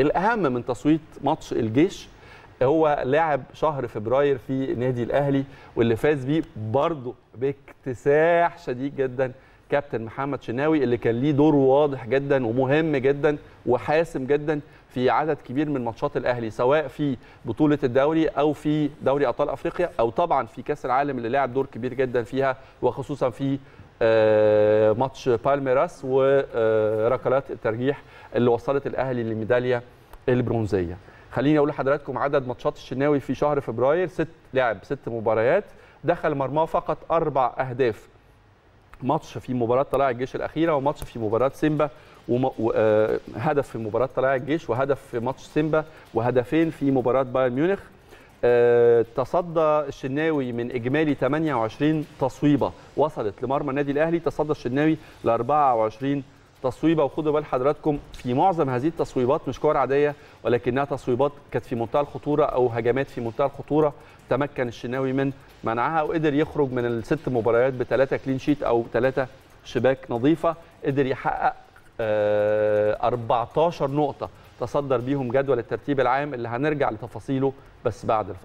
الاهم من تصويت ماتش الجيش هو لعب شهر فبراير في نادي الاهلي واللي فاز بيه برضه باكتساح شديد جدا كابتن محمد شناوي اللي كان ليه دور واضح جدا ومهم جدا وحاسم جدا في عدد كبير من ماتشات الاهلي سواء في بطوله الدوري او في دوري ابطال افريقيا او طبعا في كاس العالم اللي لعب دور كبير جدا فيها وخصوصا في آه، ماتش بالميراس وركلات الترجيح اللي وصلت الاهلي للميداليه البرونزيه خليني اقول لحضراتكم عدد ماتشات الشناوي في شهر فبراير ست لعب ست مباريات دخل مرماه فقط اربع اهداف ماتش في مباراه طلائع الجيش الاخيره وماتش في مباراه سيمبا وهدف آه، في مباراه طلائع الجيش وهدف في ماتش سيمبا وهدفين في مباراه بايرن ميونخ آه، تصدى الشناوي من اجمالي 28 تصويبه وصلت لمرمى النادي الاهلي تصدى الشناوي ل 24 تصويبه وخدوا بال حضراتكم في معظم هذه التصويبات مش كور عاديه ولكنها تصويبات كانت في منتهى الخطوره او هجمات في منتهى الخطوره تمكن الشناوي من منعها وقدر يخرج من الست مباريات بثلاثه كلين شيت او ثلاثه شباك نظيفه قدر يحقق 14 آه، نقطه تصدر بيهم جدول الترتيب العام اللي هنرجع لتفاصيله بس بعد الفاصل